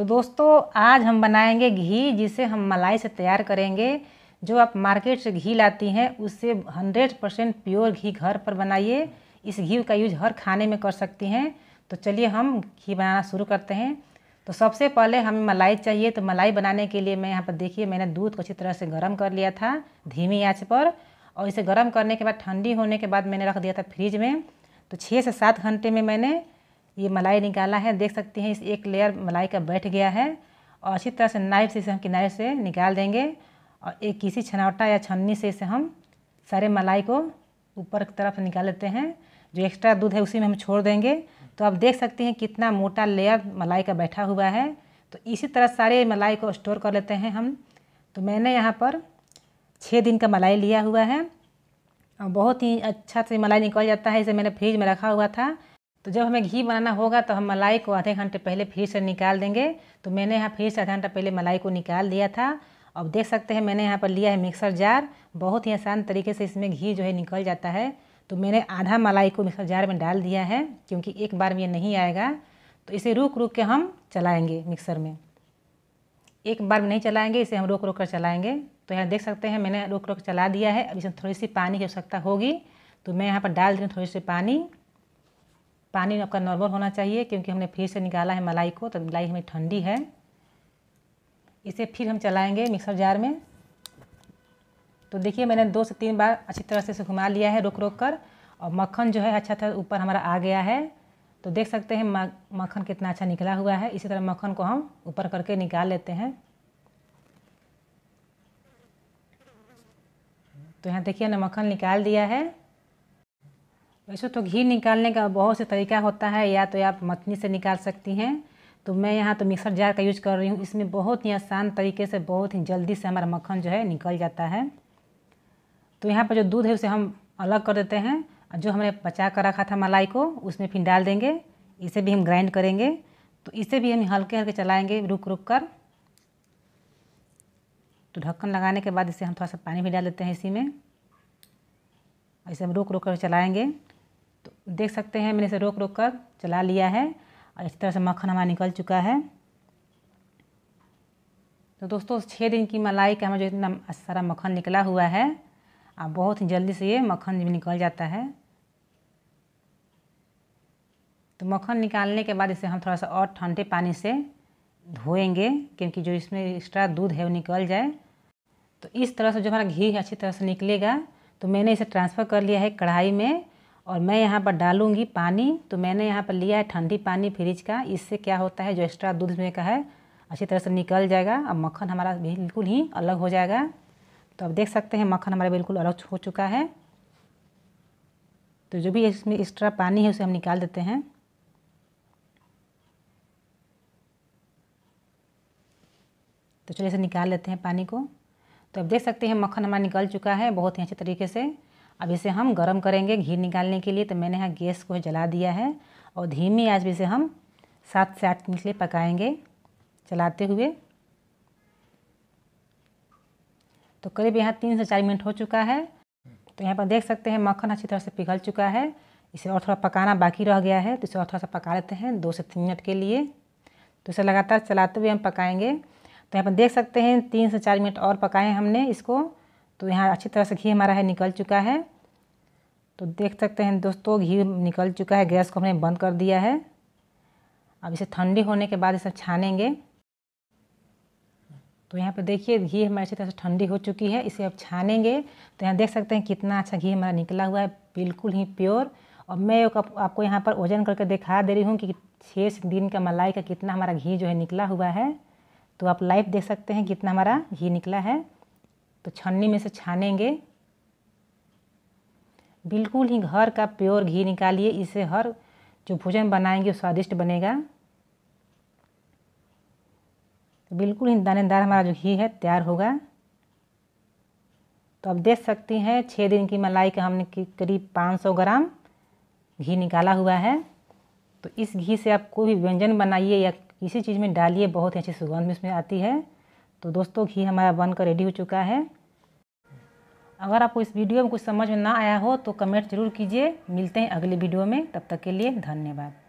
तो दोस्तों आज हम बनाएंगे घी जिसे हम मलाई से तैयार करेंगे जो आप मार्केट से घी लाती हैं उससे हंड्रेड परसेंट प्योर घी घर पर बनाइए इस घी का यूज हर खाने में कर सकती हैं तो चलिए हम घी बनाना शुरू करते हैं तो सबसे पहले हमें मलाई चाहिए तो मलाई बनाने के लिए मैं यहाँ पर देखिए मैंने दूध को अच्छी तरह से गर्म कर लिया था धीमी आँच पर और इसे गर्म करने के बाद ठंडी होने के बाद मैंने रख दिया था फ्रिज में तो छः से सात घंटे में मैंने ये मलाई निकाला है देख सकते हैं इस एक लेयर मलाई का बैठ गया है और अच्छी तरह से नाइफ से इसे हम किनारे से निकाल देंगे और एक किसी छनावटा या छन्नी से इसे हम सारे मलाई को ऊपर की तरफ निकाल लेते हैं जो एक्स्ट्रा दूध है उसी में हम छोड़ देंगे तो आप देख सकते हैं कितना मोटा लेयर मलाई का बैठा हुआ है तो इसी तरह सारे मलाई को स्टोर कर लेते हैं हम तो मैंने यहाँ पर छः दिन का मलाई लिया हुआ है और बहुत ही अच्छा से मलाई निकल जाता है इसे मैंने फ्रिज में रखा हुआ था तो जब हमें घी बनाना होगा तो हम मलाई को आधे घंटे पहले फिर से निकाल देंगे तो मैंने यहाँ फिर से आधा घंटा पहले मलाई को निकाल दिया था अब देख सकते हैं मैंने यहाँ पर लिया है मिक्सर जार बहुत ही आसान तरीके से इसमें घी जो है निकल जाता है तो मैंने आधा मलाई को मिक्सर जार में डाल दिया है क्योंकि एक बार में ये नहीं आएगा तो इसे रुक रुक के हम चलाएँगे मिक्सर में एक बार में नहीं चलाएँगे इसे हम रोक रोक कर चलाएँगे तो यहाँ देख सकते हैं मैंने रोक रोक चला दिया है अब इसमें थोड़ी सी पानी की आवश्यकता होगी तो मैं यहाँ पर डाल रही थोड़ी सी पानी पानी आपका नॉर्मल होना चाहिए क्योंकि हमने फिर से निकाला है मलाई को तो मलाई हमें ठंडी है इसे फिर हम चलाएंगे मिक्सर जार में तो देखिए मैंने दो से तीन बार अच्छी तरह से घुमा लिया है रोक रोक कर और मक्खन जो है अच्छा था ऊपर हमारा आ गया है तो देख सकते हैं मक्खन कितना अच्छा निकला हुआ है इसी तरह मक्खन को हम ऊपर करके निकाल लेते हैं तो यहाँ देखिए हमने मक्खन निकाल दिया है वैसे तो घी निकालने का बहुत से तरीका होता है या तो आप मथनी से निकाल सकती हैं तो मैं यहाँ तो मिक्सर जार का यूज कर रही हूँ इसमें बहुत ही आसान तरीके से बहुत ही जल्दी से हमारा मक्खन जो है निकल जाता है तो यहाँ पर जो दूध है उसे हम अलग कर देते हैं और जो हमने बचा कर रखा था मलाई को उसमें फिर डाल देंगे इसे भी हम ग्राइंड करेंगे तो इसे भी हम हल्के हल्के चलाएँगे रुक रुक कर तो ढक्कन लगाने के बाद इसे हम थोड़ा सा पानी भी डाल देते हैं इसी में ऐसे हम रुक रुक कर चलाएँगे तो देख सकते हैं मैंने इसे रोक रोक कर चला लिया है और इस तरह से मक्खन हमारा निकल चुका है तो दोस्तों छः दिन की मलाई का हमारा जो इतना सारा मक्खन निकला हुआ है और बहुत ही जल्दी से ये मक्खन निकल जाता है तो मक्खन निकालने के बाद इसे हम थोड़ा सा और ठंडे पानी से धोएंगे क्योंकि जो इसमें एक्स्ट्रा दूध है वो निकल जाए तो इस तरह से जो हमारा घी अच्छी तरह से निकलेगा तो मैंने इसे ट्रांसफ़र कर लिया है कढ़ाई में और मैं यहाँ पर डालूँगी पानी तो मैंने यहाँ पर लिया है ठंडी पानी फ्रिज का इससे क्या होता है जो एक्स्ट्रा दूध में का है अच्छी तरह से निकल जाएगा अब मक्खन हमारा बिल्कुल ही अलग हो जाएगा तो अब देख सकते हैं मक्खन हमारा बिल्कुल अलग हो चुका है तो जो भी इसमें एक्स्ट्रा पानी है उसे हम निकाल देते हैं तो चलिए इसे निकाल लेते हैं पानी को तो अब देख सकते हैं मक्खन हमारा निकल चुका है बहुत ही अच्छे तरीके से अब इसे हम गर्म करेंगे घी निकालने के लिए तो मैंने यहाँ गैस को जला दिया है और धीमी आज भी इसे हम सात से आठ मिनट लिए पकाएंगे चलाते हुए तो करीब यहाँ तीन से चार मिनट हो चुका है तो यहाँ पर देख सकते हैं मक्खन अच्छी तरह से पिघल चुका है इसे और थोड़ा पकाना बाकी रह गया है तो इसे और थोड़ा सा पका लेते हैं दो से तीन मिनट के लिए तो इसे लगातार चलाते हुए हम पकाएंगे तो यहाँ पर देख सकते हैं तीन से चार मिनट और पकाएं हमने इसको तो यहाँ अच्छी तरह से घी हमारा है निकल चुका है तो देख सकते हैं दोस्तों घी निकल चुका है गैस को हमने बंद कर दिया है अब इसे ठंडी होने के बाद इसे छानेंगे तो यहाँ पर देखिए घी हमारी अच्छी तरह से ठंडी हो चुकी है इसे अब छानेंगे तो यहाँ देख सकते हैं कितना अच्छा घी हमारा निकला हुआ है बिल्कुल ही प्योर और मैं आपको यहाँ पर वजन करके दिखा दे रही हूँ कि छः दिन का मलाई का कितना हमारा घी जो है निकला हुआ है तो आप लाइव देख सकते हैं कितना हमारा घी निकला है तो छन्नी में से छानेंगे बिल्कुल ही घर का प्योर घी निकालिए इसे हर जो भोजन बनाएंगे वो स्वादिष्ट बनेगा बिल्कुल ही दानेदार हमारा जो घी है तैयार होगा तो आप देख सकती हैं छः दिन की मलाई का हमने करीब पाँच सौ ग्राम घी निकाला हुआ है तो इस घी से आप कोई भी व्यंजन बनाइए या किसी चीज़ में डालिए बहुत ही अच्छी सुगंध इसमें आती है तो दोस्तों घी हमारा बनकर रेडी हो चुका है अगर आपको इस वीडियो में कुछ समझ में ना आया हो तो कमेंट जरूर कीजिए मिलते हैं अगले वीडियो में तब तक के लिए धन्यवाद